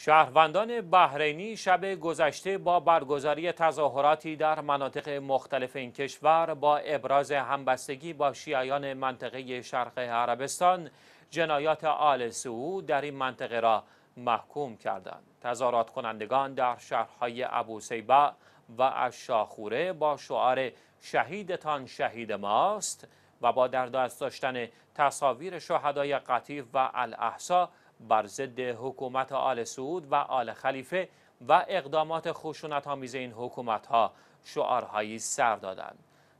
شهروندان بحرینی شب گذشته با برگزاری تظاهراتی در مناطق مختلف این کشور با ابراز همبستگی با شیعیان منطقه شرق عربستان جنایات آل سعود در این منطقه را محکوم کردند. تظاهرات کنندگان در شهرهای ابو سیبا و اشاخوره با شعار شهیدتان شهید ماست و با در دست داشتن تصاویر شهدای قطیف و الاحسا بر ضد حکومت آل سعود و آل خلیفه و اقدامات خشونت آمیز این حکومت ها شعارهایی سر دادند.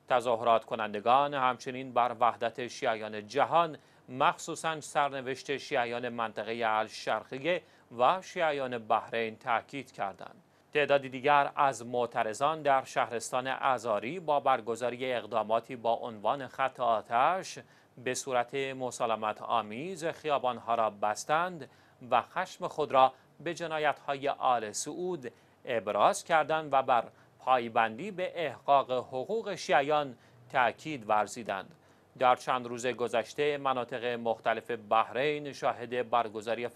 تظاهرات کنندگان همچنین بر وحدت شیعیان جهان مخصوصا سرنوشت شیعیان منطقه الشرقیه و شیعیان بحرین تاکید کردند. تعدادی دیگر از معترضان در شهرستان ازاری با برگزاری اقداماتی با عنوان خط آتش به صورت مسالمت آمیز خیابانها را بستند و خشم خود را به جنایتهای آل سعود ابراز کردند و بر پایبندی به احقاق حقوق شیعیان تأکید ورزیدند در چند روز گذشته مناطق مختلف بحرین شاهد برگزاری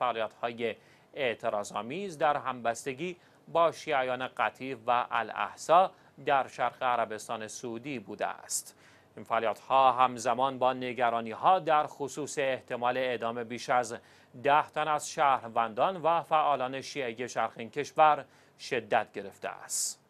اعتراض آمیز در همبستگی با شیعیان قطیف و الاحسا در شرق عربستان سعودی بوده است این فعالیت ها همزمان با نگرانی ها در خصوص احتمال اعدام بیش از ده تن از شهروندان و فعالان شیعه شرق این کشور شدت گرفته است.